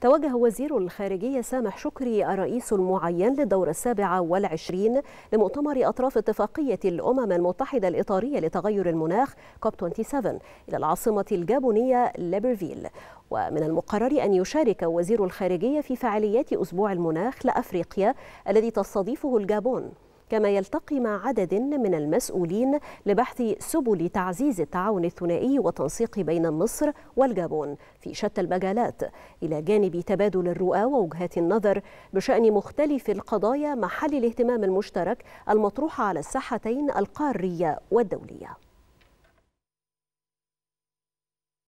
توجه وزير الخارجية سامح شكري الرئيس المعين للدورة السابعة والعشرين لمؤتمر أطراف اتفاقية الأمم المتحدة الإطارية لتغير المناخ كوب 27 إلى العاصمة الجابونية ليبرفيل ومن المقرر أن يشارك وزير الخارجية في فعاليات أسبوع المناخ لأفريقيا الذي تستضيفه الجابون كما يلتقي مع عدد من المسؤولين لبحث سبل تعزيز التعاون الثنائي والتنسيق بين مصر والجابون في شتى المجالات إلى جانب تبادل الرؤى ووجهات النظر بشأن مختلف القضايا محل الاهتمام المشترك المطروحة على الساحتين القارية والدولية